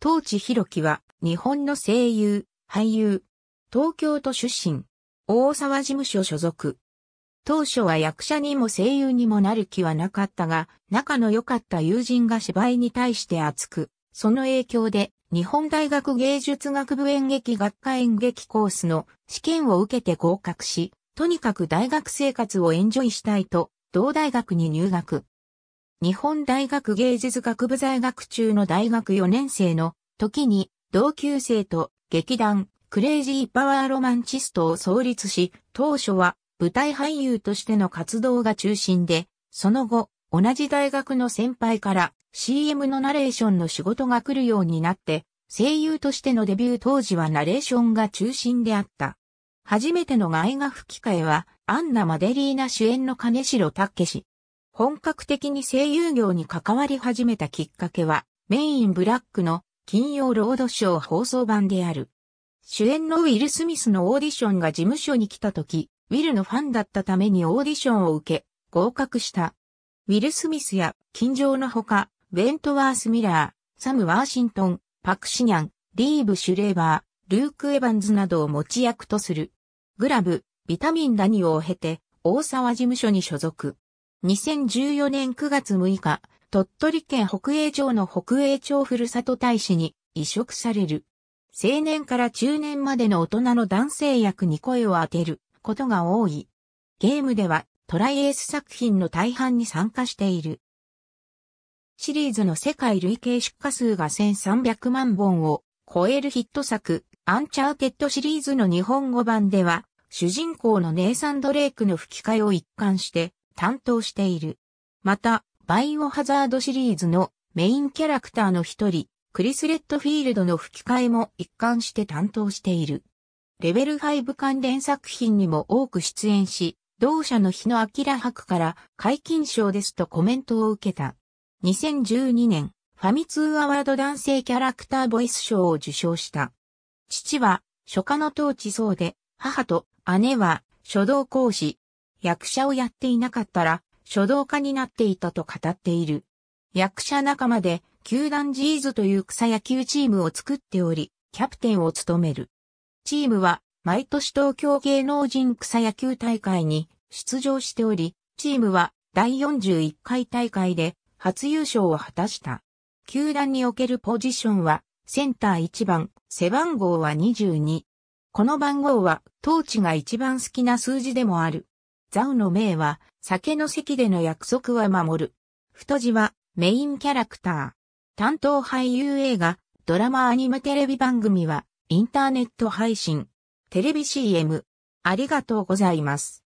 当地広樹は日本の声優、俳優、東京都出身、大沢事務所所属。当初は役者にも声優にもなる気はなかったが、仲の良かった友人が芝居に対して熱く、その影響で日本大学芸術学部演劇学科演劇コースの試験を受けて合格し、とにかく大学生活をエンジョイしたいと、同大学に入学。日本大学芸術学部在学中の大学4年生の時に同級生と劇団クレイジーパワーロマンチストを創立し、当初は舞台俳優としての活動が中心で、その後、同じ大学の先輩から CM のナレーションの仕事が来るようになって、声優としてのデビュー当時はナレーションが中心であった。初めての外画吹き替えは、アンナ・マデリーナ主演の金城武史。本格的に声優業に関わり始めたきっかけは、メインブラックの金曜ロードショー放送版である。主演のウィル・スミスのオーディションが事務所に来た時、ウィルのファンだったためにオーディションを受け、合格した。ウィル・スミスや、金城のほか、ウェントワース・ミラー、サム・ワーシントン、パク・シニャン、リーブ・シュレーバー、ルーク・エヴァンズなどを持ち役とする。グラブ、ビタミン・ダニオを経て、大沢事務所に所属。2014年9月6日、鳥取県北栄町の北栄町ふるさと大使に移植される。青年から中年までの大人の男性役に声を当てることが多い。ゲームではトライエース作品の大半に参加している。シリーズの世界累計出荷数が1300万本を超えるヒット作、アンチャーテッドシリーズの日本語版では、主人公のネイサン・ドレイクの吹き替えを一貫して担当している。また、バイオハザードシリーズのメインキャラクターの一人、クリス・レッドフィールドの吹き替えも一貫して担当している。レベル5関連作品にも多く出演し、同社の日野明博から解禁賞ですとコメントを受けた。2012年、ファミツーアワード男性キャラクターボイス賞を受賞した。父は、初夏の統治層で、母と姉は、書道講師、役者をやっていなかったら、書道家になっていたと語っている。役者仲間で、球団ジーズという草野球チームを作っており、キャプテンを務める。チームは、毎年東京芸能人草野球大会に出場しており、チームは第41回大会で初優勝を果たした。球団におけるポジションは、センター1番、背番号は22。この番号は、当地が一番好きな数字でもある。ザウの名は、酒の席での約束は守る。太字は、メインキャラクター。担当俳優映画、ドラマアニメテレビ番組は、インターネット配信。テレビ CM。ありがとうございます。